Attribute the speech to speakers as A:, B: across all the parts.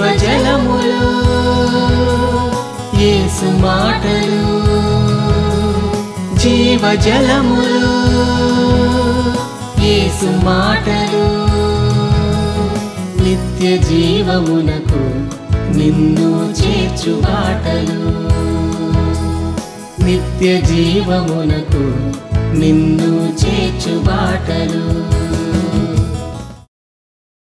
A: జీవజలములు మాటలు
B: జీవజలములు
A: యేసు మాటలు నిత్య జీవమునకు నిన్ను చేర్చు బాటలు నిత్య జీవమునకు నిన్ను చేర్చు బాటలు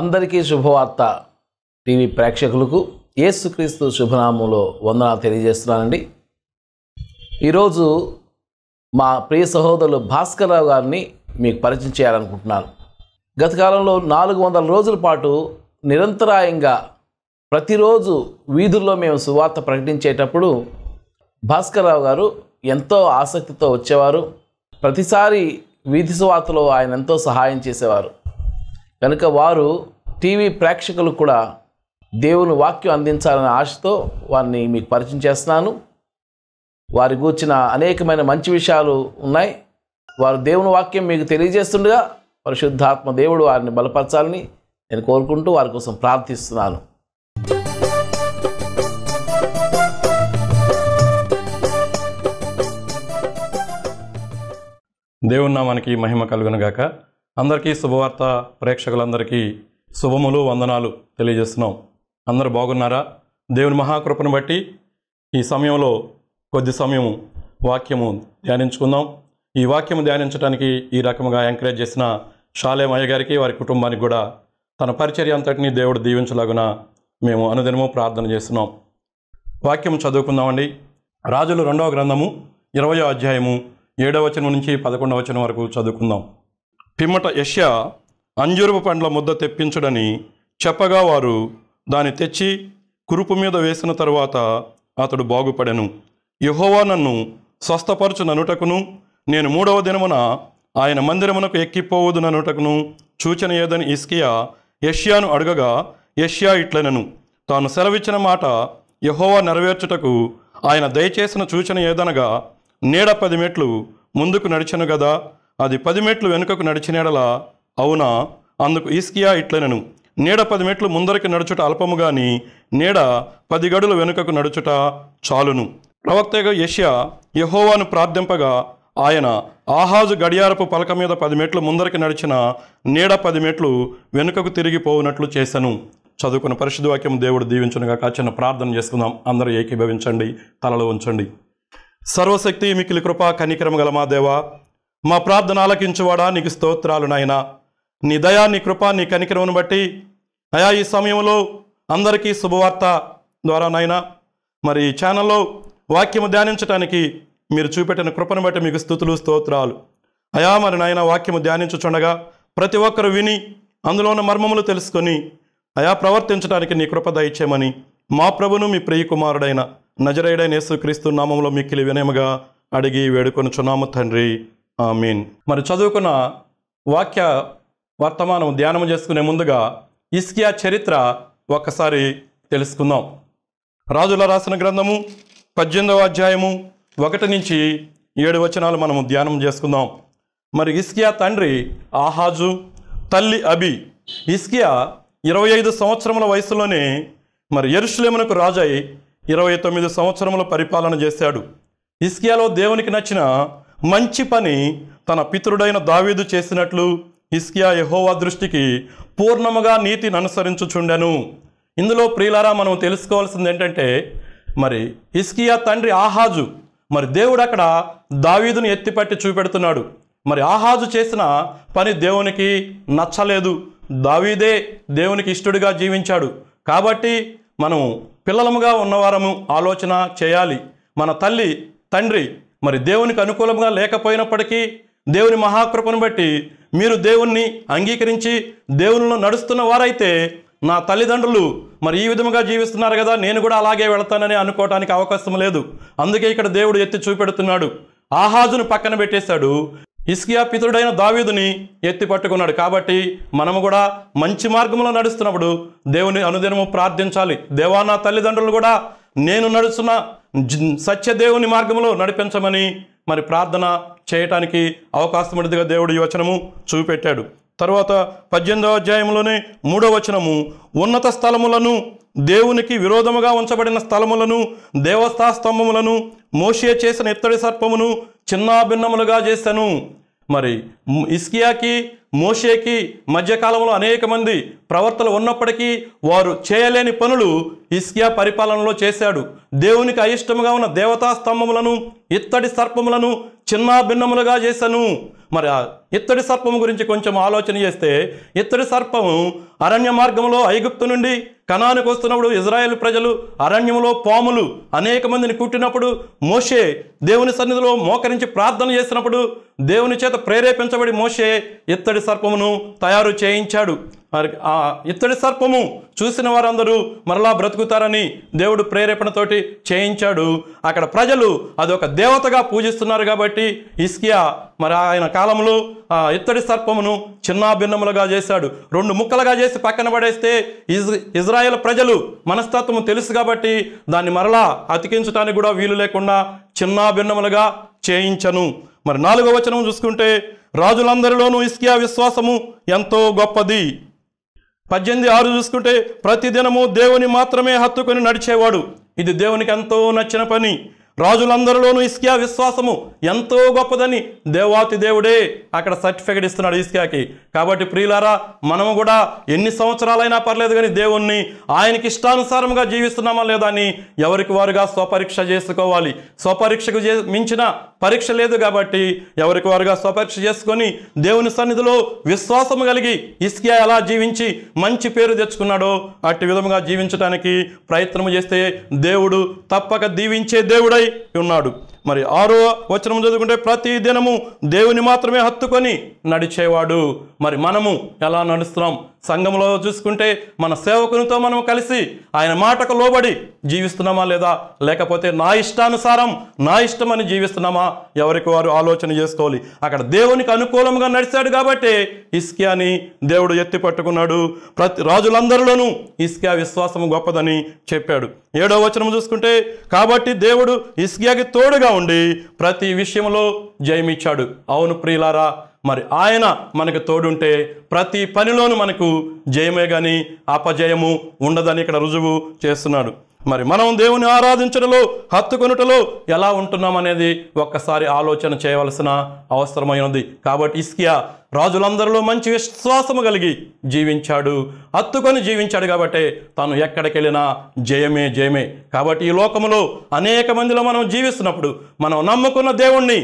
A: అందరికీ శుభవార్త టీవీ ప్రేక్షకులకు ఏసుక్రీస్తు శుభనామంలో వందనాలు తెలియజేస్తున్నానండి ఈరోజు మా ప్రియ సహోదరులు భాస్కరరావు గారిని మీకు పరిచయం చేయాలనుకుంటున్నాను గత కాలంలో నాలుగు వందల రోజుల పాటు నిరంతరాయంగా ప్రతిరోజు వీధుల్లో మేము సువార్త ప్రకటించేటప్పుడు భాస్కరరావు గారు ఎంతో ఆసక్తితో వచ్చేవారు ప్రతిసారి వీధి సువార్తలో ఆయన ఎంతో సహాయం చేసేవారు కనుక వారు టీవీ ప్రేక్షకులు కూడా దేవుని వాక్యం అందించాలనే ఆశతో వారిని మీకు పరిచయం చేస్తున్నాను వారి గూర్చిన అనేకమైన మంచి విషయాలు ఉన్నాయి వారు దేవుని వాక్యం మీకు తెలియజేస్తుండగా పరిశుద్ధాత్మ దేవుడు వారిని బలపరచాలని నేను కోరుకుంటూ వారి కోసం ప్రార్థిస్తున్నాను
B: దేవుని మనకి మహిమ కలుగునుగాక అందరికీ శుభవార్త ప్రేక్షకులందరికీ శుభములు వందనాలు తెలియజేస్తున్నాం అందరూ బాగున్నారా దేవుని మహాకృపను బట్టి ఈ సమయంలో కొద్ది సమయం వాక్యము ధ్యానించుకుందాం ఈ వాక్యము ధ్యానించడానికి ఈ రకముగా ఎంకరేజ్ చేసిన షాలేం గారికి వారి కుటుంబానికి కూడా తన పరిచర్య అంతటిని దేవుడు దీవించలాగున మేము అనుదినము ప్రార్థన చేస్తున్నాం వాక్యం చదువుకుందామండి రాజులు రెండవ గ్రంథము ఇరవయో అధ్యాయము ఏడవ వచనం నుంచి పదకొండవ వచనం వరకు చదువుకుందాం పిమ్మట యష్యా అంజూరపు పండ్ల ముద్ద తెప్పించడని చెప్పగా వారు దాన్ని తెచ్చి కురుపు మీద వేసిన తరువాత అతడు బాగుపడెను యహోవా నన్ను స్వస్థపరచుననుటకును నేను మూడవ దినమున ఆయన మందిరమునకు ఎక్కిపోవదుననుటకును సూచన ఏదని ఇస్కియా యష్యాను అడగగా యష్యా ఇట్లనెను తాను సెలవిచ్చిన మాట యహోవా నెరవేర్చుటకు ఆయన దయచేసిన సూచన ఏదనగా నీడ పది మెట్లు ముందుకు నడిచెను గదా అది పది మెట్లు వెనుకకు నడిచినడలా అవునా అందుకు ఈస్కియా ఇట్లనను నీడ పది మెట్లు ముందరికి నడుచుట అల్పము గాని నీడ పది గడులు వెనుకకు నడుచుట చాలును ప్రవక్తగా యష్యా యహోవాను ప్రార్థింపగా ఆయన ఆహాజు గడియారపు పలక మీద పది మెట్లు ముందరికి నడిచిన నీడ పది మెట్లు వెనుకకు తిరిగిపోవునట్లు చేశాను చదువుకున్న పరిశుద్ధవాక్యం దేవుడు దీవించునుగాక చిన్న ప్రార్థన చేసుకుందాం అందరూ ఏకీభవించండి తలలో ఉంచండి సర్వశక్తి మికిలి కృప కనికరం గల మా దేవా మా ప్రార్థన ఆలకించువాడా నీకు స్తోత్రాలు నాయన నీ దయా నీ కృప నీ కనికరమును బట్టి అయా ఈ సమయంలో అందరికీ శుభవార్త ద్వారా నాయన మరి ఈ ఛానల్లో వాక్యము ధ్యానించడానికి మీరు చూపెట్టిన కృపను బట్టి మీకు స్థుతులు స్తోత్రాలు అయా మరి నాయన వాక్యము ధ్యానించుచుండగా ప్రతి ఒక్కరు విని అందులో ఉన్న మర్మములు తెలుసుకొని అయా ప్రవర్తించడానికి నీ కృప దయచేయమని మా ప్రభును మీ ప్రియ కుమారుడైన నజరేయుడైన యేసుక్రీస్తు నామంలో మిక్కిలి వినయముగా అడిగి వేడుకొనుచున్నాము తండ్రి మీన్ మరి చదువుకున్న వాక్య వర్తమానం ధ్యానం చేసుకునే ముందుగా ఇస్కియా చరిత్ర ఒక్కసారి తెలుసుకుందాం రాజుల రాసిన గ్రంథము పద్దెనిమిదవ అధ్యాయము ఒకటి నుంచి ఏడు వచనాలు మనము ధ్యానం చేసుకుందాం మరి ఇస్కియా తండ్రి ఆహాజు తల్లి అబి ఇస్కియా ఇరవై ఐదు సంవత్సరముల వయసులోనే మరి ఎరుషులేమునకు రాజై ఇరవై తొమ్మిది సంవత్సరముల పరిపాలన చేశాడు ఇస్కియాలో దేవునికి నచ్చిన మంచి పని తన పితృడైన దావీదు చేసినట్లు హిస్కియా యహోవా దృష్టికి పూర్ణముగా నీతిని అనుసరించుచుండెను ఇందులో ప్రియులారా మనం తెలుసుకోవాల్సింది ఏంటంటే మరి హిస్కియా తండ్రి ఆహాజు మరి దేవుడు అక్కడ దావీదును ఎత్తిపట్టి చూపెడుతున్నాడు మరి ఆహాజు చేసిన పని దేవునికి నచ్చలేదు దావీదే దేవునికి ఇష్టడుగా జీవించాడు కాబట్టి మనం పిల్లలముగా ఉన్నవారము ఆలోచన చేయాలి మన తల్లి తండ్రి మరి దేవునికి అనుకూలంగా లేకపోయినప్పటికీ దేవుని మహాకృపను బట్టి మీరు దేవుణ్ణి అంగీకరించి దేవునిలో నడుస్తున్న వారైతే నా తల్లిదండ్రులు మరి ఈ విధముగా జీవిస్తున్నారు కదా నేను కూడా అలాగే వెళతానని అనుకోవటానికి అవకాశం లేదు అందుకే ఇక్కడ దేవుడు ఎత్తి చూపెడుతున్నాడు ఆహాజును పక్కన పెట్టేశాడు ఇస్కియా పితుడైన దావీదుని ఎత్తి పట్టుకున్నాడు కాబట్టి మనము కూడా మంచి మార్గంలో నడుస్తున్నప్పుడు దేవుని అనుదినము ప్రార్థించాలి దేవా నా తల్లిదండ్రులు కూడా నేను నడుస్తున్న సత్యదేవుని మార్గంలో నడిపించమని మరి ప్రార్థన చేయటానికి అవకాశం ఉండదుగా దేవుడు ఈ వచనము చూపెట్టాడు తర్వాత పద్దెనిమిదవ అధ్యాయంలోనే మూడో వచనము ఉన్నత స్థలములను దేవునికి విరోధముగా ఉంచబడిన స్థలములను దేవస్థా స్తంభములను మోషియ చేసిన ఇత్తడి సర్పమును చిన్నాభిన్నములుగా చేశాను మరి ఇస్కియాకి మోషేకి మధ్యకాలంలో అనేక మంది ప్రవర్తలు ఉన్నప్పటికీ వారు చేయలేని పనులు ఇస్కియా పరిపాలనలో చేశాడు దేవునికి అయిష్టముగా ఉన్న దేవతా స్తంభములను ఇత్తడి సర్పములను చిన్నాభిన్నములుగా భిన్నములుగా చేశాను మరి ఇత్తడి సర్పము గురించి కొంచెం ఆలోచన చేస్తే ఇత్తడి సర్పము అరణ్య మార్గంలో ఐగుప్తు నుండి కణానికి వస్తున్నప్పుడు ఇజ్రాయెల్ ప్రజలు అరణ్యంలో పాములు అనేక మందిని కుట్టినప్పుడు మోషే దేవుని సన్నిధిలో మోకరించి ప్రార్థన చేసినప్పుడు దేవుని చేత ప్రేరేపించబడి మోషే ఇత్తడి సర్పమును తయారు చేయించాడు మరి ఆ ఇత్తడి సర్పము చూసిన వారందరూ మరలా బ్రతుకుతారని దేవుడు ప్రేరేపణతోటి చేయించాడు అక్కడ ప్రజలు అది ఒక దేవతగా పూజిస్తున్నారు కాబట్టి ఇస్కియా మరి ఆయన కాలంలో ఇత్తడి సర్పమును చిన్నాభిన్నములుగా చేశాడు రెండు ముక్కలుగా చేసి పక్కన పడేస్తే ఇజ్రాయెల్ ప్రజలు మనస్తత్వము తెలుసు కాబట్టి దాన్ని మరలా అతికించడానికి కూడా వీలు లేకుండా చిన్నాభిన్నములుగా చేయించను మరి నాలుగో వచనం చూసుకుంటే రాజులందరిలోనూ ఇస్కియా విశ్వాసము ఎంతో గొప్పది పద్దెనిమిది ఆరు చూసుకుంటే ప్రతిదినము దేవుని మాత్రమే హత్తుకొని నడిచేవాడు ఇది దేవునికి ఎంతో నచ్చిన పని రాజులందరిలోనూ ఇస్కియా విశ్వాసము ఎంతో గొప్పదని దేవాతి దేవుడే అక్కడ సర్టిఫికెట్ ఇస్తున్నాడు ఇస్కియాకి కాబట్టి ప్రియులారా మనము కూడా ఎన్ని సంవత్సరాలైనా పర్లేదు కానీ దేవుణ్ణి ఆయనకి ఇష్టానుసారంగా జీవిస్తున్నామా లేదా అని ఎవరికి వారుగా స్వపరీక్ష చేసుకోవాలి స్వపరీక్షకు మించిన పరీక్ష లేదు కాబట్టి ఎవరికి వారుగా స్వపరీక్ష చేసుకొని దేవుని సన్నిధిలో విశ్వాసం కలిగి ఇస్కియా ఎలా జీవించి మంచి పేరు తెచ్చుకున్నాడో అట్టి విధముగా జీవించడానికి ప్రయత్నం చేస్తే దేవుడు తప్పక దీవించే దేవుడై ఉన్నాడు మరి ఆరో వచనం చదువుకుంటే ప్రతి దినము దేవుని మాత్రమే హత్తుకొని నడిచేవాడు మరి మనము ఎలా నడుస్తున్నాం సంఘంలో చూసుకుంటే మన సేవకునితో మనం కలిసి ఆయన మాటకు లోబడి జీవిస్తున్నామా లేదా లేకపోతే నా ఇష్టానుసారం నా ఇష్టమని జీవిస్తున్నామా ఎవరికి వారు ఆలోచన చేసుకోవాలి అక్కడ దేవునికి అనుకూలంగా నడిచాడు కాబట్టి ఇస్కియాని దేవుడు ఎత్తి పట్టుకున్నాడు ప్రతి రాజులందరిలోనూ ఇస్కియా విశ్వాసము గొప్పదని చెప్పాడు ఏడో వచనం చూసుకుంటే కాబట్టి దేవుడు ఇస్కియాకి తోడుగా ఉండి ప్రతి విషయంలో జయమిచ్చాడు అవును ప్రియులారా మరి ఆయన మనకు తోడుంటే ప్రతి పనిలోనూ మనకు జయమే కానీ అపజయము ఉండదని ఇక్కడ రుజువు చేస్తున్నాడు మరి మనం దేవుని ఆరాధించడంలో హత్తుకొనుటలో ఎలా ఉంటున్నామనేది ఒక్కసారి ఆలోచన చేయవలసిన అవసరమైనది కాబట్టి ఇస్కియా రాజులందరిలో మంచి విశ్వాసము కలిగి జీవించాడు హత్తుకొని జీవించాడు కాబట్టి తను ఎక్కడికి వెళ్ళినా జయమే జయమే కాబట్టి ఈ లోకంలో అనేక మందిలో మనం జీవిస్తున్నప్పుడు మనం నమ్ముకున్న దేవుణ్ణి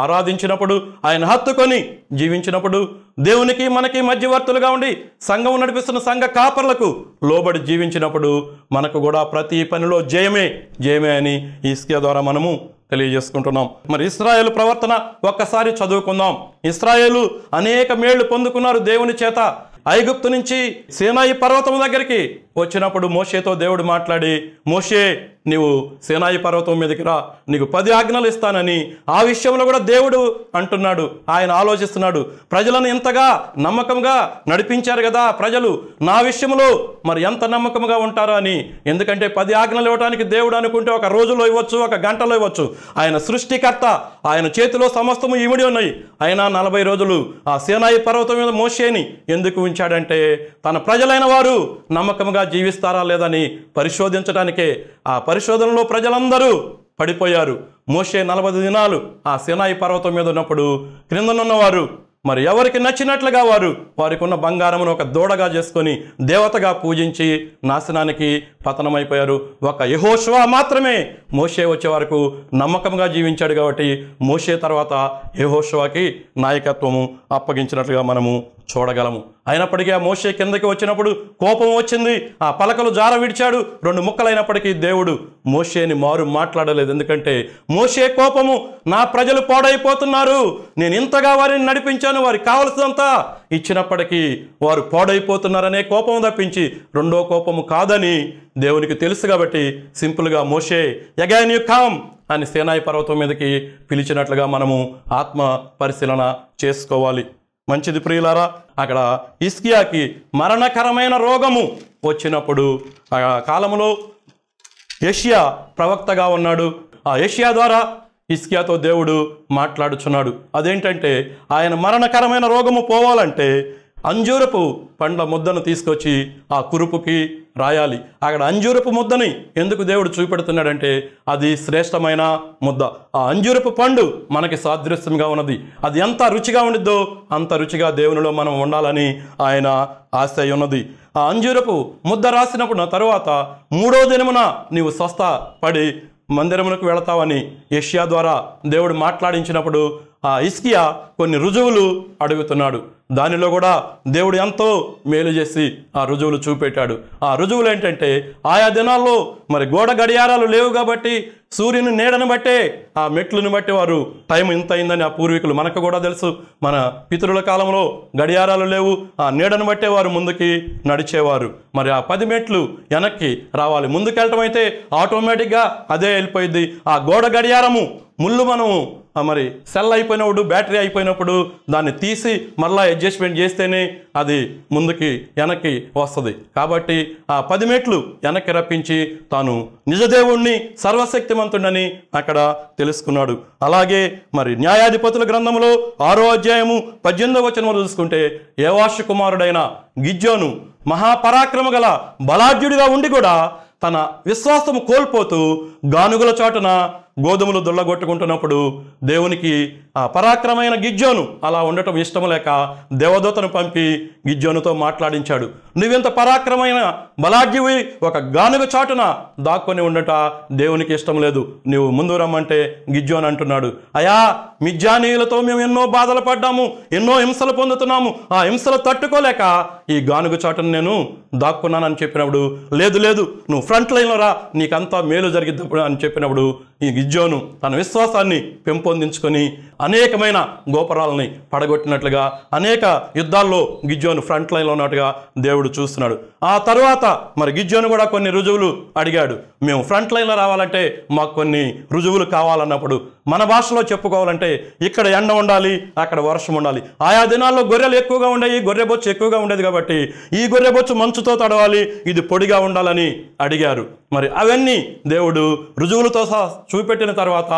B: ఆరాధించినప్పుడు ఆయన హత్తుకొని జీవించినప్పుడు దేవునికి మనకి మధ్యవర్తులుగా ఉండి సంఘం నడిపిస్తున్న సంఘ కాపర్లకు లోబడి జీవించినప్పుడు మనకు కూడా ప్రతి పనిలో జయమే జయమే అని ఈస్కే ద్వారా మనము తెలియజేసుకుంటున్నాం మరి ఇస్రాయేల్ ప్రవర్తన ఒక్కసారి చదువుకుందాం ఇస్రాయేలు అనేక మేళ్లు పొందుకున్నారు దేవుని చేత ఐగుప్తు నుంచి సేనాయి పర్వతం దగ్గరికి వచ్చినప్పుడు మోషేతో దేవుడు మాట్లాడి మోషే నీవు సేనాయి పర్వతం మీదకి రా నీకు పది ఆజ్ఞలు ఇస్తానని ఆ విషయంలో కూడా దేవుడు అంటున్నాడు ఆయన ఆలోచిస్తున్నాడు ప్రజలను ఎంతగా నమ్మకంగా నడిపించారు కదా ప్రజలు నా విషయంలో మరి ఎంత నమ్మకంగా ఉంటారో అని ఎందుకంటే పది ఆజ్ఞలు ఇవ్వడానికి దేవుడు అనుకుంటే ఒక రోజులో ఇవ్వచ్చు ఒక గంటలో ఇవ్వచ్చు ఆయన సృష్టికర్త ఆయన చేతిలో సమస్తము ఇమిడి ఉన్నాయి ఆయన నలభై రోజులు ఆ సేనాయి పర్వతం మీద మోషేని ఎందుకు ఉంచాడంటే తన ప్రజలైన వారు నమ్మకంగా నిజాయితీగా జీవిస్తారా లేదని పరిశోధించడానికే ఆ పరిశోధనలో ప్రజలందరూ పడిపోయారు మోసే నలభై దినాలు ఆ సినాయి పర్వతం మీద ఉన్నప్పుడు క్రిందనున్నవారు మరి ఎవరికి నచ్చినట్లుగా వారు వారికి ఉన్న బంగారమును ఒక దూడగా చేసుకొని దేవతగా పూజించి నాశనానికి పతనమైపోయారు ఒక యహోషువా మాత్రమే మోషే వచ్చే వరకు నమ్మకంగా జీవించాడు కాబట్టి మోషే తర్వాత యహోషువాకి నాయకత్వము అప్పగించినట్లుగా మనము చూడగలము అయినప్పటికీ ఆ మోషే కిందకి వచ్చినప్పుడు కోపం వచ్చింది ఆ పలకలు జార విడిచాడు రెండు ముక్కలైనప్పటికీ దేవుడు మోషేని మారు మాట్లాడలేదు ఎందుకంటే మోషే కోపము నా ప్రజలు పాడైపోతున్నారు నేను ఇంతగా వారిని నడిపించాను వారికి కావలసినంత ఇచ్చినప్పటికీ వారు పాడైపోతున్నారనే కోపం తప్పించి రెండో కోపము కాదని దేవునికి తెలుసు కాబట్టి సింపుల్గా మోషే ఎగైన్ యు కామ్ అని సేనాయి పర్వతం మీదకి పిలిచినట్లుగా మనము ఆత్మ పరిశీలన చేసుకోవాలి మంచిది ప్రియులారా అక్కడ ఇస్కియాకి మరణకరమైన రోగము వచ్చినప్పుడు ఆ కాలంలో ఏషియా ప్రవక్తగా ఉన్నాడు ఆ ఏషియా ద్వారా హిస్కియాతో దేవుడు మాట్లాడుచున్నాడు అదేంటంటే ఆయన మరణకరమైన రోగము పోవాలంటే అంజూరపు పండ్ల ముద్దను తీసుకొచ్చి ఆ కురుపుకి రాయాలి అక్కడ అంజూరపు ముద్దని ఎందుకు దేవుడు చూపెడుతున్నాడంటే అది శ్రేష్టమైన ముద్ద ఆ అంజూరపు పండు మనకి సాదృశ్యంగా ఉన్నది అది ఎంత రుచిగా ఉండిద్దో అంత రుచిగా దేవునిలో మనం ఉండాలని ఆయన ఆశ ఉన్నది ఆ అంజూరపు ముద్ద రాసినప్పుడు తరువాత తర్వాత మూడో దినమున నీవు స్వస్థ పడి మందిరములకు వెళతావని యష్యా ద్వారా దేవుడు మాట్లాడించినప్పుడు ఆ ఇస్కియా కొన్ని రుజువులు అడుగుతున్నాడు దానిలో కూడా దేవుడు ఎంతో మేలు చేసి ఆ రుజువులు చూపెట్టాడు ఆ రుజువులు ఏంటంటే ఆయా దినాల్లో మరి గోడ గడియారాలు లేవు కాబట్టి సూర్యుని నీడను బట్టే ఆ మెట్లను బట్టి వారు టైం ఇంత అయిందని ఆ పూర్వీకులు మనకు కూడా తెలుసు మన పితృల కాలంలో గడియారాలు లేవు ఆ నీడను బట్టే వారు ముందుకి నడిచేవారు మరి ఆ పది మెట్లు వెనక్కి రావాలి ముందుకెళ్ళటం అయితే ఆటోమేటిక్గా అదే వెళ్ళిపోయింది ఆ గోడ గడియారము ముళ్ళు మనం మరి సెల్ అయిపోయినప్పుడు బ్యాటరీ అయిపోయినప్పుడు దాన్ని తీసి మళ్ళీ అడ్జస్ట్మెంట్ చేస్తేనే అది ముందుకి వెనక్కి వస్తుంది కాబట్టి ఆ పది మెట్లు వెనక్కి రప్పించి తాను నిజదేవుణ్ణి సర్వశక్తివంతుడని అక్కడ తెలుసుకున్నాడు అలాగే మరి న్యాయాధిపతుల గ్రంథంలో ఆరో అధ్యాయము పద్దెనిమిదవ వచనంలో చూసుకుంటే ఏవాష కుమారుడైన గిజ్జోను మహాపరాక్రమ గల బలాఢ్యుడిగా ఉండి కూడా తన విశ్వాసము కోల్పోతూ గానుగుల చాటున గోధుమలు దుల్లగొట్టుకుంటున్నప్పుడు దేవునికి ఆ పరాక్రమైన గిజ్జోను అలా ఉండటం ఇష్టం లేక దేవదూతను పంపి గిజ్జోనుతో మాట్లాడించాడు నువ్వెంత పరాక్రమైన బలాఢ్యువి ఒక గానుగ చాటున దాక్కొని ఉండట దేవునికి ఇష్టం లేదు నువ్వు ముందు రమ్మంటే గిజ్జోన్ అంటున్నాడు అయా మిజ్జానీయులతో మేము ఎన్నో బాధలు పడ్డాము ఎన్నో హింసలు పొందుతున్నాము ఆ హింసలు తట్టుకోలేక ఈ గానుగ చాటును నేను దాక్కున్నానని చెప్పినప్పుడు లేదు లేదు నువ్వు ఫ్రంట్ లైన్లో రా నీకంతా మేలు జరిగిద్దు అని చెప్పినప్పుడు ఈ గిజ్జోను తన విశ్వాసాన్ని పెంపొందించుకొని అనేకమైన గోపురాలని పడగొట్టినట్లుగా అనేక యుద్ధాల్లో గిజ్జోను ఫ్రంట్ లైన్లో ఉన్నట్టుగా దేవుడు చూస్తున్నాడు ఆ తర్వాత మరి గిజ్జోను కూడా కొన్ని రుజువులు అడిగాడు మేము ఫ్రంట్ లైన్లో రావాలంటే మాకు కొన్ని రుజువులు కావాలన్నప్పుడు మన భాషలో చెప్పుకోవాలంటే ఇక్కడ ఎండ ఉండాలి అక్కడ వర్షం ఉండాలి ఆయా దినాల్లో గొర్రెలు ఎక్కువగా ఉండేవి గొర్రె బొచ్చు ఎక్కువగా ఉండేది కాబట్టి ఈ గొర్రె బొచ్చు మంచుతో తడవాలి ఇది పొడిగా ఉండాలని అడిగారు మరి అవన్నీ దేవుడు రుజువులతో సహా చూపెట్టిన తర్వాత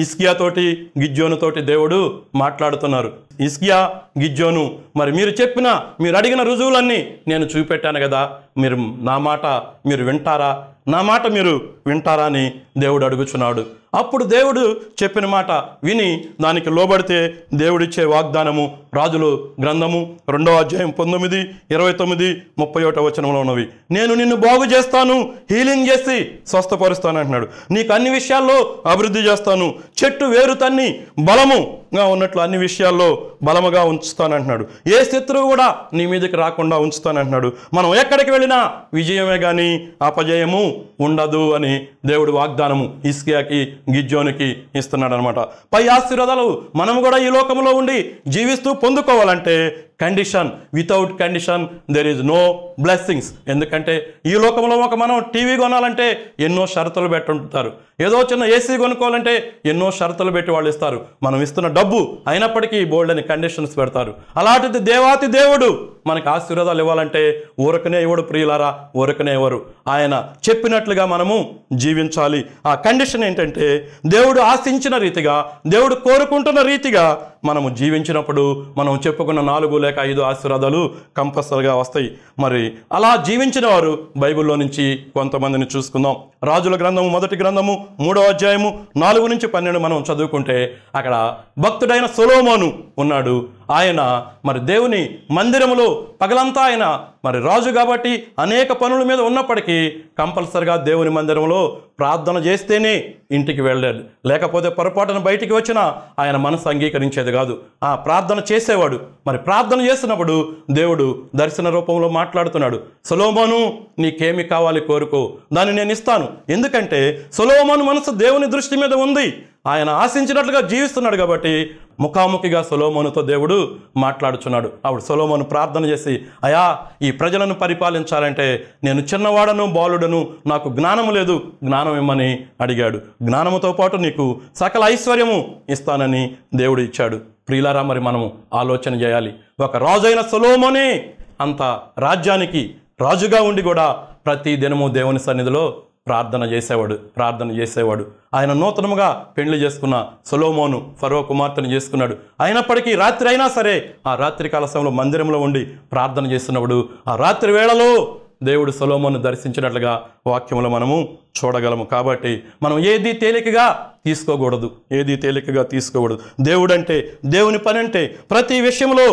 B: ఇస్కియాతోటి గిజ్జోనుతోటి దేవుడు మాట్లాడుతున్నారు ఇస్కియా గిజ్జోను మరి మీరు చెప్పిన మీరు అడిగిన రుజువులన్నీ నేను చూపెట్టాను కదా మీరు నా మాట మీరు వింటారా నా మాట మీరు వింటారా అని దేవుడు అడుగుచున్నాడు అప్పుడు దేవుడు చెప్పిన మాట విని దానికి లోబడితే దేవుడిచ్చే వాగ్దానము రాజులు గ్రంథము రెండవ అధ్యాయం పంతొమ్మిది ఇరవై తొమ్మిది ముప్పై ఒకటో వచనంలో ఉన్నవి నేను నిన్ను బాగు చేస్తాను హీలింగ్ చేసి స్వస్థపరుస్తాను అంటున్నాడు నీకు అన్ని విషయాల్లో అభివృద్ధి చేస్తాను చెట్టు వేరు తన్ని బలముగా ఉన్నట్లు అన్ని విషయాల్లో బలముగా ఉంచుతాను అంటున్నాడు ఏ శత్రువు కూడా నీ మీదకి రాకుండా ఉంచుతాను అంటున్నాడు మనం ఎక్కడికి వెళ్ళినా విజయమే కానీ అపజయము ఉండదు అని దేవుడు వాగ్దానము ఇస్కియాకి గిజ్జోనికి ఇస్తున్నాడు అనమాట పై ఆశీర్వాదాలు మనం కూడా ఈ లోకంలో ఉండి జీవిస్తూ పొందుకోవాలంటే condition without condition there is no blessings ఎందుకంటే ఈ లోకంలో ఒక మనం టీవీ కొనాలంటే ఎన్నో షరతులు పెట్టుంటారు ఏదో చిన్న ఏసీ కొనుక్కోవాలంటే ఎన్నో షరతులు పెట్టి వాళ్ళు ఇస్తారు మనం ఇస్తున్న డబ్బు అయినప్పటికీ బోల్డ్ అని కండిషన్స్ పెడతారు అలాంటిది దేవాతి దేవుడు మనకు ఆశీర్వాదాలు ఇవ్వాలంటే ఊరకనే ఇవ్వడు ప్రియులారా ఊరకనే ఇవ్వరు ఆయన చెప్పినట్లుగా మనము జీవించాలి ఆ కండిషన్ ఏంటంటే దేవుడు ఆశించిన రీతిగా దేవుడు కోరుకుంటున్న రీతిగా మనము జీవించినప్పుడు మనం చెప్పుకున్న నాలుగు లేక లేక ఐదు ఆశీర్వాదాలు కంపల్సరీగా వస్తాయి మరి అలా జీవించిన వారు బైబిల్లో నుంచి కొంతమందిని చూసుకుందాం రాజుల గ్రంథము మొదటి గ్రంథము మూడో అధ్యాయము నాలుగు నుంచి పన్నెండు మనం చదువుకుంటే అక్కడ భక్తుడైన సొలోమోను ఉన్నాడు ఆయన మరి దేవుని మందిరములో పగలంతా ఆయన మరి రాజు కాబట్టి అనేక పనుల మీద ఉన్నప్పటికీ కంపల్సరిగా దేవుని మందిరంలో ప్రార్థన చేస్తేనే ఇంటికి వెళ్ళాడు లేకపోతే పొరపాటున బయటికి వచ్చినా ఆయన మనసు అంగీకరించేది కాదు ఆ ప్రార్థన చేసేవాడు మరి ప్రార్థన చేసినప్పుడు దేవుడు దర్శన రూపంలో మాట్లాడుతున్నాడు సులోమను నీకేమి కావాలి కోరుకో దాన్ని నేను ఇస్తాను ఎందుకంటే సులోమను మనసు దేవుని దృష్టి మీద ఉంది ఆయన ఆశించినట్లుగా జీవిస్తున్నాడు కాబట్టి ముఖాముఖిగా సొలోమోనుతో దేవుడు మాట్లాడుచున్నాడు అప్పుడు సొలోమోను ప్రార్థన చేసి అయా ఈ ప్రజలను పరిపాలించాలంటే నేను చిన్నవాడను బాలుడను నాకు జ్ఞానము లేదు జ్ఞానం ఇమ్మని అడిగాడు జ్ఞానముతో పాటు నీకు సకల ఐశ్వర్యము ఇస్తానని దేవుడు ఇచ్చాడు ప్రియులారా మరి మనము ఆలోచన చేయాలి ఒక రాజైన సొలోమోనే అంత రాజ్యానికి రాజుగా ఉండి కూడా ప్రతి దినము దేవుని సన్నిధిలో ప్రార్థన చేసేవాడు ప్రార్థన చేసేవాడు ఆయన నూతనముగా పెండ్లి చేసుకున్న సొలోమోను ఫరో కుమార్తెను చేసుకున్నాడు అయినప్పటికీ రాత్రి అయినా సరే ఆ రాత్రి కాల సమయంలో మందిరంలో ఉండి ప్రార్థన చేస్తున్నప్పుడు ఆ రాత్రి వేళలో దేవుడు సొలోమోను దర్శించినట్లుగా వాక్యములు మనము చూడగలము కాబట్టి మనం ఏది తేలికగా తీసుకోకూడదు ఏది తేలికగా తీసుకోకూడదు దేవుడంటే దేవుని పని అంటే ప్రతి విషయంలో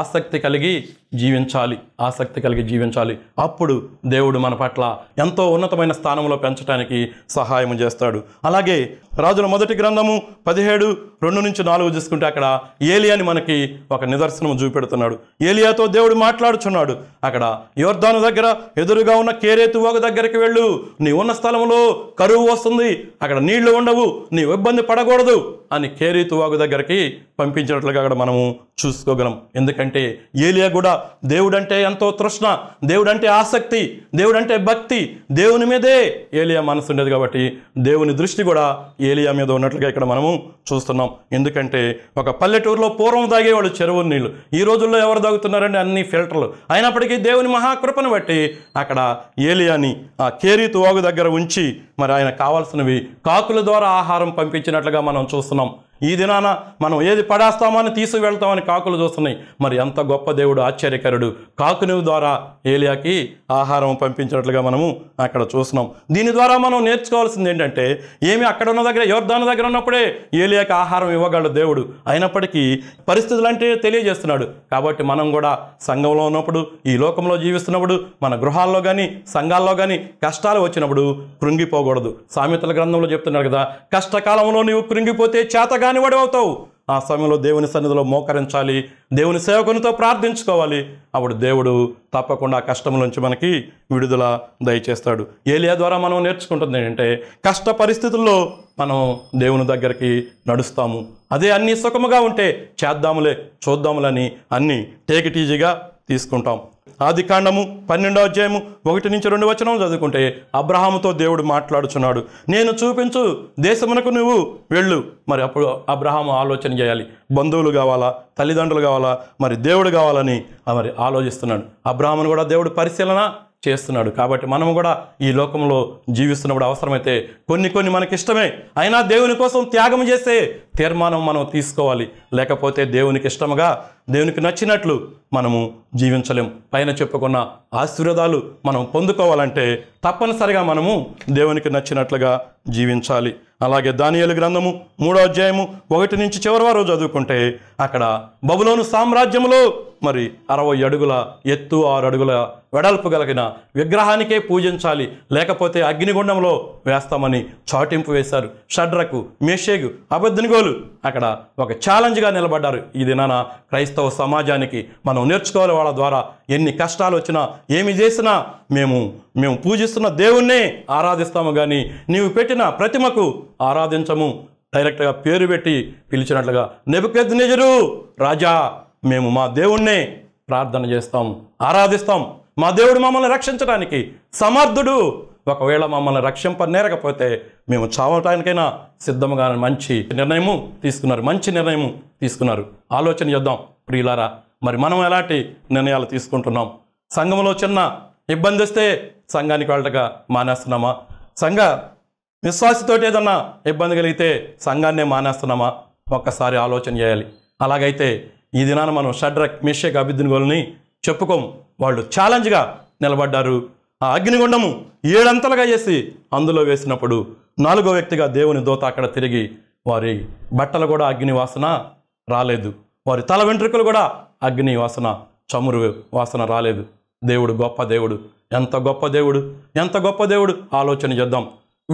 B: ఆసక్తి కలిగి జీవించాలి ఆసక్తి కలిగి జీవించాలి అప్పుడు దేవుడు మన పట్ల ఎంతో ఉన్నతమైన స్థానంలో పెంచడానికి సహాయం చేస్తాడు అలాగే రాజుల మొదటి గ్రంథము పదిహేడు రెండు నుంచి నాలుగు చూసుకుంటే అక్కడ ఏలియాని మనకి ఒక నిదర్శనం చూపెడుతున్నాడు ఏలియాతో దేవుడు మాట్లాడుచున్నాడు అక్కడ యోర్ధాను దగ్గర ఎదురుగా ఉన్న కేరేతు వాగు దగ్గరికి వెళ్ళు నీ ఉన్న స్థలంలో కరువు వస్తుంది అక్కడ నీళ్లు ఉండవు నీవు ఇబ్బంది పడకూడదు అని కేరీతు వాగు దగ్గరికి పంపించినట్లుగా అక్కడ మనము చూసుకోగలం ఎందుకంటే ఏలియా కూడా దేవుడంటే ఎంతో తృష్ణ దేవుడంటే ఆసక్తి దేవుడంటే భక్తి దేవుని మీదే ఏలియా మనసు ఉండేది కాబట్టి దేవుని దృష్టి కూడా ఏలియా మీద ఉన్నట్లుగా ఇక్కడ మనము చూస్తున్నాం ఎందుకంటే ఒక పల్లెటూరులో పూర్వం తాగేవాళ్ళు చెరువు నీళ్ళు ఈ రోజుల్లో ఎవరు తాగుతున్నారండి అన్ని ఫిల్టర్లు అయినప్పటికీ దేవుని మహాకృపను బట్టి అక్కడ ఏలియాని ఆ కేరీ తువాగు దగ్గర ఉంచి మరి ఆయన కావాల్సినవి కాకుల ద్వారా ఆహారం పంపించినట్లుగా మనం చూస్తున్నాం ఈ దినాన మనం ఏది పడేస్తామని తీసుకువెళ్తామని కాకులు చూస్తున్నాయి మరి ఎంత గొప్ప దేవుడు ఆశ్చర్యకరుడు కాకుని ద్వారా ఏలియాకి ఆహారం పంపించినట్లుగా మనము అక్కడ చూస్తున్నాం దీని ద్వారా మనం నేర్చుకోవాల్సింది ఏంటంటే ఏమి అక్కడ ఉన్న దగ్గర యోర్ధాన దగ్గర ఉన్నప్పుడే ఏలియాకి ఆహారం ఇవ్వగలడు దేవుడు అయినప్పటికీ పరిస్థితులు అంటే తెలియజేస్తున్నాడు కాబట్టి మనం కూడా సంఘంలో ఉన్నప్పుడు ఈ లోకంలో జీవిస్తున్నప్పుడు మన గృహాల్లో కానీ సంఘాల్లో కానీ కష్టాలు వచ్చినప్పుడు కృంగిపోకూడదు సామెతల గ్రంథంలో చెప్తున్నాడు కదా కష్టకాలంలో నీవు కృంగిపోతే చేతగా కాని వాడు అవుతావు ఆ సమయంలో దేవుని సన్నిధిలో మోకరించాలి దేవుని సేవకునితో ప్రార్థించుకోవాలి అప్పుడు దేవుడు తప్పకుండా ఆ కష్టం నుంచి మనకి విడుదల దయచేస్తాడు ఏలియా ద్వారా మనం నేర్చుకుంటుంది ఏంటంటే కష్ట పరిస్థితుల్లో మనం దేవుని దగ్గరికి నడుస్తాము అదే అన్నీ సుఖముగా ఉంటే చేద్దాములే చూద్దాములని అన్నీ టేకిటీజీగా తీసుకుంటాం ఆది కాండము పన్నెండో అధ్యాయము ఒకటి నుంచి రెండు వచనం చదువుకుంటే అబ్రహాముతో దేవుడు మాట్లాడుచున్నాడు నేను చూపించు దేశమునకు నువ్వు వెళ్ళు మరి అప్పుడు అబ్రహాము ఆలోచన చేయాలి బంధువులు కావాలా తల్లిదండ్రులు కావాలా మరి దేవుడు కావాలని మరి ఆలోచిస్తున్నాడు అబ్రహామును కూడా దేవుడు పరిశీలన చేస్తున్నాడు కాబట్టి మనము కూడా ఈ లోకంలో జీవిస్తున్నప్పుడు అవసరమైతే కొన్ని కొన్ని మనకి ఇష్టమే అయినా దేవుని కోసం త్యాగం చేసే తీర్మానం మనం తీసుకోవాలి లేకపోతే దేవునికి ఇష్టముగా దేవునికి నచ్చినట్లు మనము జీవించలేం పైన చెప్పుకున్న ఆశీర్వాదాలు మనం పొందుకోవాలంటే తప్పనిసరిగా మనము దేవునికి నచ్చినట్లుగా జీవించాలి అలాగే దానియలు గ్రంథము మూడో అధ్యాయము ఒకటి నుంచి చివరి వారు చదువుకుంటే అక్కడ బబులోను సామ్రాజ్యంలో మరి అరవై అడుగుల ఎత్తు ఆరు అడుగుల వెడల్పు కలిగిన విగ్రహానికే పూజించాలి లేకపోతే అగ్నిగుండంలో వేస్తామని చాటింపు వేశారు షడ్రకు మేషేగు అబద్ధనిగోలు అక్కడ ఒక ఛాలెంజ్గా నిలబడ్డారు ఈ దినాన క్రైస్త క్రైస్తవ సమాజానికి మనం నేర్చుకోవాలి వాళ్ళ ద్వారా ఎన్ని కష్టాలు వచ్చినా ఏమి చేసినా మేము మేము పూజిస్తున్న దేవుణ్ణే ఆరాధిస్తాము కానీ నీవు పెట్టిన ప్రతిమకు ఆరాధించము డైరెక్ట్గా పేరు పెట్టి పిలిచినట్లుగా నెబద్ నిజరు రాజా మేము మా దేవుణ్ణే ప్రార్థన చేస్తాం ఆరాధిస్తాం మా దేవుడు మమ్మల్ని రక్షించడానికి సమర్థుడు ఒకవేళ మమ్మల్ని రక్షింప నేరకపోతే మేము చావటానికైనా సిద్ధంగా మంచి నిర్ణయము తీసుకున్నారు మంచి నిర్ణయము తీసుకున్నారు ఆలోచన చేద్దాం ప్రియులారా మరి మనం ఎలాంటి నిర్ణయాలు తీసుకుంటున్నాం సంఘంలో చిన్న ఇబ్బంది వస్తే సంఘానికి వెళ్ళటగా మానేస్తున్నామా సంఘ విశ్వాసతో ఏదన్నా ఇబ్బంది కలిగితే సంఘాన్నే మానేస్తున్నామా ఒక్కసారి ఆలోచన చేయాలి అలాగైతే ఈ దినాన మనం షడ్రక్ మిషేక్ అభిద్దిగోల్ని చెప్పుకోం వాళ్ళు ఛాలెంజ్గా నిలబడ్డారు ఆ అగ్నిగుండము ఏడంతలుగా చేసి అందులో వేసినప్పుడు నాలుగో వ్యక్తిగా దేవుని దోత అక్కడ తిరిగి వారి బట్టలు కూడా అగ్ని వాసన రాలేదు వారి తల వెంట్రుకలు కూడా అగ్ని వాసన చమురు వాసన రాలేదు దేవుడు గొప్ప దేవుడు ఎంత గొప్ప దేవుడు ఎంత గొప్ప దేవుడు ఆలోచన చేద్దాం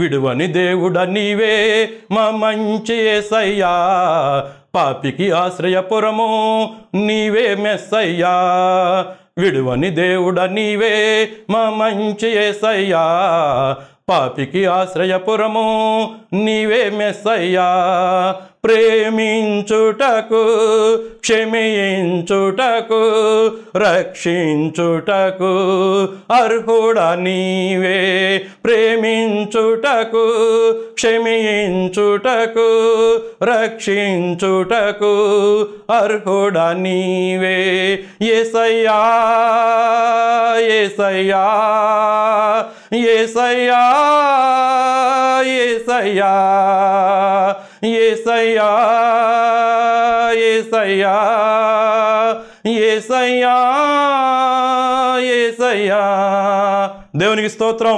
B: విడువని దేవుడ నీవే మా మంచి ఏసయ్యా పాపికి ఆశ్రయపురము నీవే మెస్సయ్యా విడువని దేవుడ నీవే మా మంచి ఏసయ్యా పాపికి ఆశ్రయపురము నీవే మెస్సయ్యా ప్రేమించుటకు క్షమించుటకు రక్షించుటకు అర్హుడ నీవే ప్రేమించుటకు క్షమించుటకు రక్షించుటకు అర్హుడ నీవే ఎసయ్యా ఎసయ్యా ఎసయ్యా ఎసయ్యా ఏసయ్యా ఏసయ్యా ఏసయ్యా ఏసయ్యా దేవునికి స్తోత్రం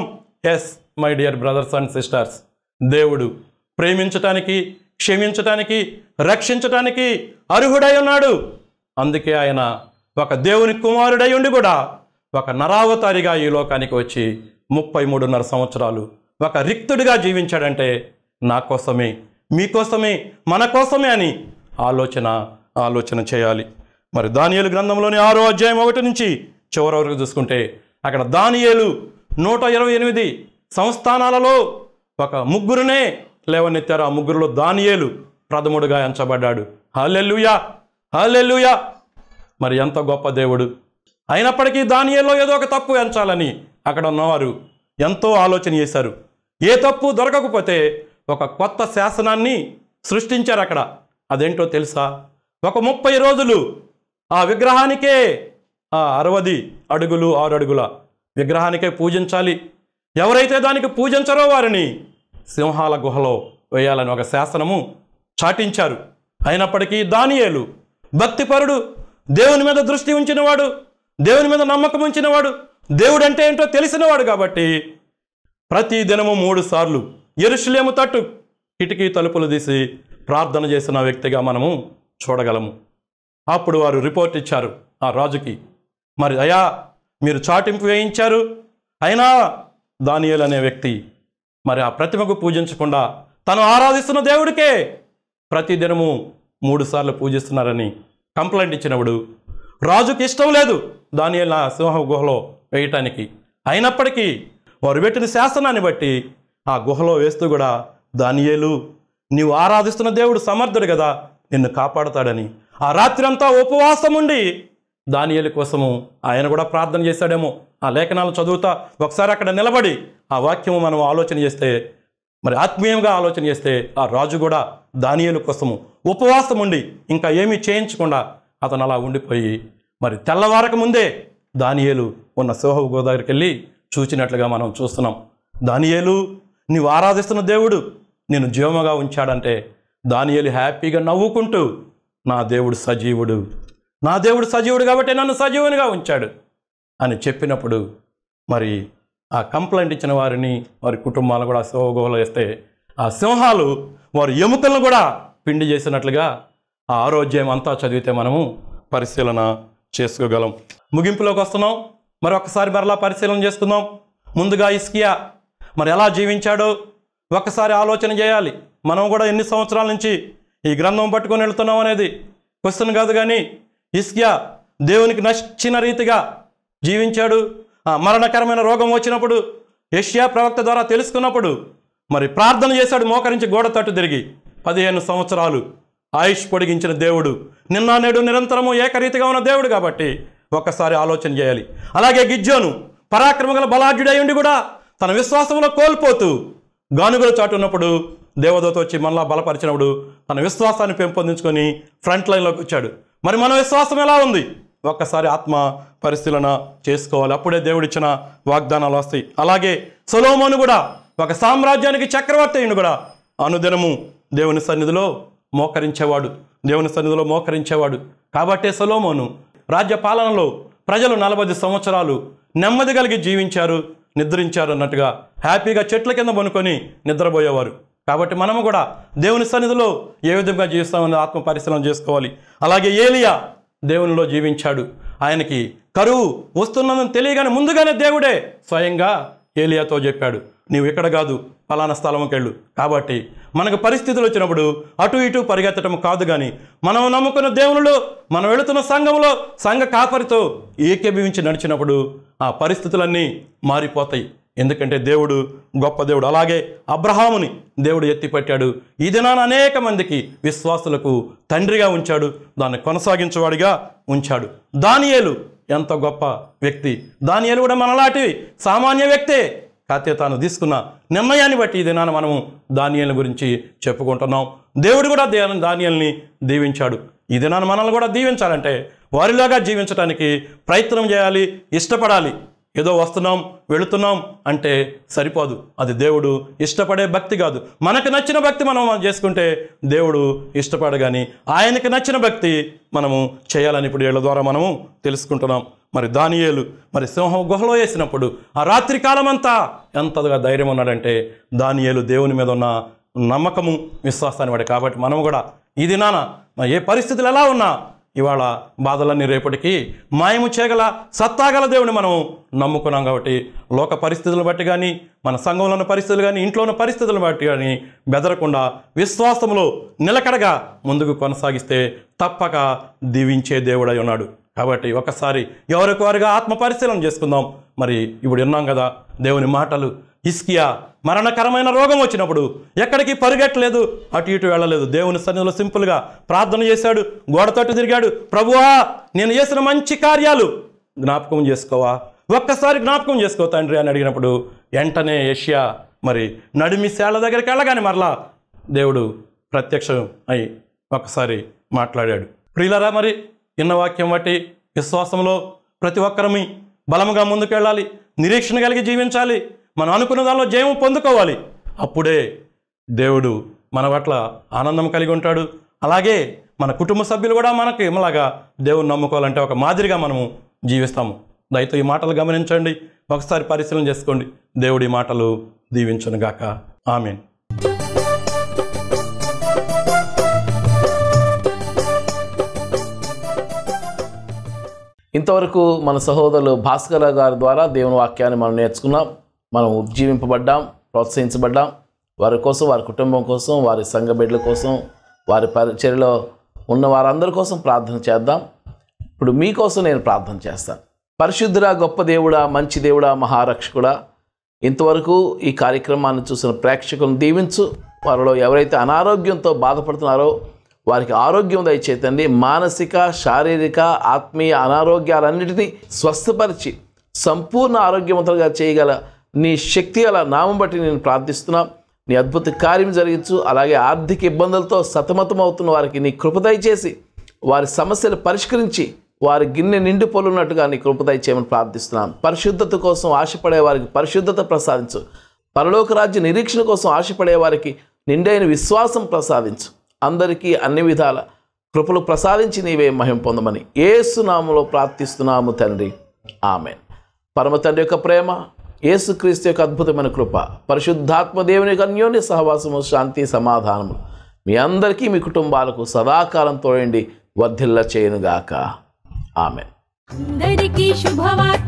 B: yes my dear brothers and sisters దేవుడు ప్రేమించటానికి క్షమించటానికి రక్షించటానికి అర్హుడై ఉన్నాడు అందుకే ఆయన ఒక దేవుని కుమారుడై ఉండి కూడా ఒక నరావతారిగా ఈ లోకానికి వచ్చి ముప్పై మూడున్నర సంవత్సరాలు ఒక రిక్తుడిగా జీవించాడంటే నా కోసమే మీకోసమే మన కోసమే అని ఆలోచన ఆలోచన చేయాలి మరి దానియలు గ్రంథంలోని ఆరో అధ్యాయం ఒకటి నుంచి చివరి వరకు చూసుకుంటే అక్కడ దానియేలు నూట ఇరవై ఎనిమిది సంస్థానాలలో ఒక ముగ్గురునే లేవనెత్తారు ఆ ముగ్గురులో దానియేలు ప్రథముడుగా ఎంచబడ్డాడు హల్లెల్లుయా హల్లెల్లుయా మరి ఎంత గొప్ప దేవుడు అయినప్పటికీ దానియేలో ఏదో ఒక తప్పు ఎంచాలని అక్కడ ఉన్నవారు ఎంతో ఆలోచన చేశారు ఏ తప్పు దొరకకపోతే ఒక కొత్త శాసనాన్ని సృష్టించారు అక్కడ అదేంటో తెలుసా ఒక ముప్పై రోజులు ఆ విగ్రహానికే ఆ అరవది అడుగులు ఆరు అడుగుల విగ్రహానికే పూజించాలి ఎవరైతే దానికి పూజించరో వారిని సింహాల గుహలో వేయాలని ఒక శాసనము చాటించారు అయినప్పటికీ దానియేలు భక్తిపరుడు దేవుని మీద దృష్టి ఉంచినవాడు దేవుని మీద నమ్మకం ఉంచినవాడు దేవుడంటే ఏంటో తెలిసినవాడు కాబట్టి ప్రతి దినము మూడు సార్లు ఎరుషులేము తట్టు కిటికీ తలుపులు తీసి ప్రార్థన చేసిన వ్యక్తిగా మనము చూడగలము అప్పుడు వారు రిపోర్ట్ ఇచ్చారు ఆ రాజుకి మరి అయా మీరు చాటింపు వేయించారు అయినా దానియల్ అనే వ్యక్తి మరి ఆ ప్రతిమకు పూజించకుండా తను ఆరాధిస్తున్న దేవుడికే ప్రతిదినము మూడుసార్లు పూజిస్తున్నారని కంప్లైంట్ ఇచ్చినప్పుడు రాజుకి ఇష్టం లేదు దానియల్ సింహ గుహలో వేయటానికి అయినప్పటికీ వారు పెట్టిన శాసనాన్ని బట్టి ఆ గుహలో వేస్తూ కూడా దానియేలు నీవు ఆరాధిస్తున్న దేవుడు సమర్థుడు కదా నిన్ను కాపాడుతాడని ఆ రాత్రి అంతా ఉపవాసం ఉండి దానియేలు కోసము ఆయన కూడా ప్రార్థన చేశాడేమో ఆ లేఖనాలు చదువుతా ఒకసారి అక్కడ నిలబడి ఆ వాక్యము మనం ఆలోచన చేస్తే మరి ఆత్మీయంగా ఆలోచన చేస్తే ఆ రాజు కూడా దానియేలు కోసము ఉపవాసం ఉండి ఇంకా ఏమీ చేయించకుండా అతను అలా ఉండిపోయి మరి తెల్లవారక ముందే దానియేలు ఉన్న సోహవ గోదావరికి వెళ్ళి చూచినట్లుగా మనం చూస్తున్నాం దానియేలు నీవు ఆరాధిస్తున్న దేవుడు నేను జీవముగా ఉంచాడంటే దానియలు హ్యాపీగా నవ్వుకుంటూ నా దేవుడు సజీవుడు నా దేవుడు సజీవుడు కాబట్టి నన్ను సజీవునిగా ఉంచాడు అని చెప్పినప్పుడు మరి ఆ కంప్లైంట్ ఇచ్చిన వారిని వారి కుటుంబాలు కూడా శోగోలు వేస్తే ఆ సింహాలు వారి ఎముకలను కూడా పిండి చేసినట్లుగా ఆ ఆరోగ్యం అంతా చదివితే మనము పరిశీలన చేసుకోగలం ముగింపులోకి వస్తున్నాం మరి ఒకసారి మరలా పరిశీలన చేసుకుందాం ముందుగా ఇస్కియా మరి ఎలా జీవించాడో ఒక్కసారి ఆలోచన చేయాలి మనం కూడా ఎన్ని సంవత్సరాల నుంచి ఈ గ్రంథం పట్టుకొని వెళ్తున్నాం అనేది క్వశ్చన్ కాదు కానీ ఇస్కియా దేవునికి నచ్చిన రీతిగా జీవించాడు ఆ మరణకరమైన రోగం వచ్చినప్పుడు ఏషియా ప్రవక్త ద్వారా తెలుసుకున్నప్పుడు మరి ప్రార్థన చేశాడు మోకరించి గోడ తట్టు తిరిగి పదిహేను సంవత్సరాలు ఆయుష్ పొడిగించిన దేవుడు నిన్న నేడు నిరంతరము ఏకరీతిగా ఉన్న దేవుడు కాబట్టి ఒక్కసారి ఆలోచన చేయాలి అలాగే గిజ్జోను పరాక్రమ గల బలాఢ్యుడై ఉండి కూడా తన విశ్వాసంలో కోల్పోతూ గానుగల చాటు ఉన్నప్పుడు దేవదూత వచ్చి మళ్ళా బలపరిచినప్పుడు తన విశ్వాసాన్ని పెంపొందించుకొని ఫ్రంట్ లైన్లోకి వచ్చాడు మరి మన విశ్వాసం ఎలా ఉంది ఒక్కసారి ఆత్మ పరిశీలన చేసుకోవాలి అప్పుడే దేవుడిచ్చిన వాగ్దానాలు వస్తాయి అలాగే సొలోమోను కూడా ఒక సామ్రాజ్యానికి చక్రవర్తి అయిన కూడా అనుదినము దేవుని సన్నిధిలో మోకరించేవాడు దేవుని సన్నిధిలో మోకరించేవాడు కాబట్టే సొలోమోను రాజ్య పాలనలో ప్రజలు నలభై సంవత్సరాలు నెమ్మది కలిగి జీవించారు నిద్రించారన్నట్టుగా హ్యాపీగా చెట్ల కింద పనుకొని నిద్రపోయేవారు కాబట్టి మనము కూడా దేవుని సన్నిధిలో ఏ విధంగా జీవిస్తామని ఆత్మ పరిశీలన చేసుకోవాలి అలాగే ఏలియా దేవునిలో జీవించాడు ఆయనకి కరువు వస్తున్నదని తెలియగానే ముందుగానే దేవుడే స్వయంగా ఏలియాతో చెప్పాడు నీవు ఇక్కడ కాదు ఫలానా స్థలంకి వెళ్ళు కాబట్టి మనకు పరిస్థితులు వచ్చినప్పుడు అటు ఇటు పరిగెత్తడం కాదు కానీ మనం నమ్ముకున్న దేవునిలో మనం వెళుతున్న సంఘంలో సంఘ కాపరితో ఏకీభవించి నడిచినప్పుడు ఆ పరిస్థితులన్నీ మారిపోతాయి ఎందుకంటే దేవుడు గొప్ప దేవుడు అలాగే అబ్రహాముని దేవుడు ఎత్తిపెట్టాడు ఈ దినాన అనేక మందికి విశ్వాసులకు తండ్రిగా ఉంచాడు దాన్ని కొనసాగించేవాడిగా ఉంచాడు దానియేలు ఎంత గొప్ప వ్యక్తి దానియేలు కూడా మనలాంటివి సామాన్య వ్యక్తే కాకపోతే తాను తీసుకున్న నిర్ణయాన్ని బట్టి ఈ దినాన మనము ధాన్యాల గురించి చెప్పుకుంటున్నాం దేవుడు కూడా దేని దానియల్ని దీవించాడు ఈ దినాన్ని మనల్ని కూడా దీవించాలంటే వారిలాగా జీవించడానికి ప్రయత్నం చేయాలి ఇష్టపడాలి ఏదో వస్తున్నాం వెళుతున్నాం అంటే సరిపోదు అది దేవుడు ఇష్టపడే భక్తి కాదు మనకు నచ్చిన భక్తి మనం చేసుకుంటే దేవుడు ఇష్టపడగాని ఆయనకు నచ్చిన భక్తి మనము చేయాలని ఇప్పుడు వీళ్ళ ద్వారా మనము తెలుసుకుంటున్నాం మరి దానియేలు మరి సింహం గుహలో వేసినప్పుడు ఆ రాత్రి కాలమంతా ఎంతగా ధైర్యం ఉన్నాడంటే దానియేలు దేవుని మీద ఉన్న నమ్మకము విశ్వాసాన్ని వాడు కాబట్టి మనము కూడా ఇది నాన్న ఏ పరిస్థితులు ఎలా ఉన్నా ఇవాళ బాధలన్నీ రేపటికి మాయము చేయగల సత్తాగల దేవుని మనం నమ్ముకున్నాం కాబట్టి లోక పరిస్థితులను బట్టి కానీ మన సంఘంలో ఉన్న పరిస్థితులు కానీ ఇంట్లో ఉన్న పరిస్థితులను బట్టి కానీ బెదరకుండా విశ్వాసములో నిలకడగా ముందుకు కొనసాగిస్తే తప్పక దీవించే దేవుడై ఉన్నాడు కాబట్టి ఒకసారి ఎవరికి వారిగా ఆత్మ పరిశీలన చేసుకుందాం మరి ఇప్పుడు విన్నాం కదా దేవుని మాటలు ఇస్కియా మరణకరమైన రోగం వచ్చినప్పుడు ఎక్కడికి పరిగెట్టలేదు అటు ఇటు వెళ్ళలేదు దేవుని సన్నిధిలో సింపుల్గా ప్రార్థన చేశాడు గోడతోటి తిరిగాడు ప్రభువా నేను చేసిన మంచి కార్యాలు జ్ఞాపకం చేసుకోవా ఒక్కసారి జ్ఞాపకం చేసుకో తండ్రి అని అడిగినప్పుడు వెంటనే ఏషియా మరి నడిమి శాల దగ్గరికి వెళ్ళగానే మరలా దేవుడు ప్రత్యక్షం అయి ఒకసారి మాట్లాడాడు ప్రియులరా మరి విన్న వాక్యం బట్టి విశ్వాసంలో ప్రతి ఒక్కరిని బలముగా ముందుకెళ్ళాలి నిరీక్షణ కలిగి జీవించాలి మనం అనుకున్న దానిలో జయము పొందుకోవాలి అప్పుడే దేవుడు మన పట్ల ఆనందం కలిగి ఉంటాడు అలాగే మన కుటుంబ సభ్యులు కూడా మనకి ఏమలాగా దేవుని నమ్ముకోవాలంటే ఒక మాదిరిగా మనము జీవిస్తాము దయతో ఈ మాటలు గమనించండి ఒకసారి పరిశీలన చేసుకోండి దేవుడి మాటలు దీవించను గాక ఆమెన్
A: ఇంతవరకు మన సహోదరులు భాస్కర్ గారి ద్వారా దేవుని వాక్యాన్ని మనం నేర్చుకున్నాం మనం ఉజ్జీవింపబడ్డాం ప్రోత్సహించబడ్డాం వారి కోసం వారి కుటుంబం కోసం వారి సంఘ బిడ్డల కోసం వారి పరిచర్లో ఉన్న వారందరి కోసం ప్రార్థన చేద్దాం ఇప్పుడు మీకోసం నేను ప్రార్థన చేస్తాను పరిశుద్ధురా గొప్ప దేవుడా మంచి దేవుడా మహారక్షకుడా ఇంతవరకు ఈ కార్యక్రమాన్ని చూసిన ప్రేక్షకులను దీవించు వారిలో ఎవరైతే అనారోగ్యంతో బాధపడుతున్నారో వారికి ఆరోగ్యం దయచేతండి మానసిక శారీరక ఆత్మీయ అనారోగ్యాలన్నిటినీ స్వస్థపరిచి సంపూర్ణ ఆరోగ్యవంతులుగా చేయగల నీ శక్తి గల నామం బట్టి నేను ప్రార్థిస్తున్నా నీ అద్భుత కార్యం జరిగించు అలాగే ఆర్థిక ఇబ్బందులతో సతమతం అవుతున్న వారికి నీ కృపదయ చేసి వారి సమస్యలు పరిష్కరించి వారి గిన్నె నిండి పొలున్నట్టుగా నీ కృపదయ చేయమని ప్రార్థిస్తున్నాం పరిశుద్ధత కోసం ఆశపడే వారికి పరిశుద్ధత ప్రసాదించు పరలోకరాజ్య నిరీక్షణ కోసం ఆశపడే వారికి నిండైన విశ్వాసం ప్రసాదించు అందరికీ అన్ని విధాల కృపలు ప్రసాదించి నీవే మహిం పొందమని ఏసునామలో ప్రార్థిస్తున్నాము తండ్రి ఆమె పరమ తండ్రి యొక్క ప్రేమ ఏసుక్రీస్తు యొక్క అద్భుతమైన కృప పరిశుద్ధాత్మ దేవుని అన్యోన్య సహవాసము శాంతి సమాధానము మీ అందరికీ మీ కుటుంబాలకు సదాకాలం తోయండి వర్ధిల్ల చేయనుగాక ఆమె అందరికీ శుభవార్త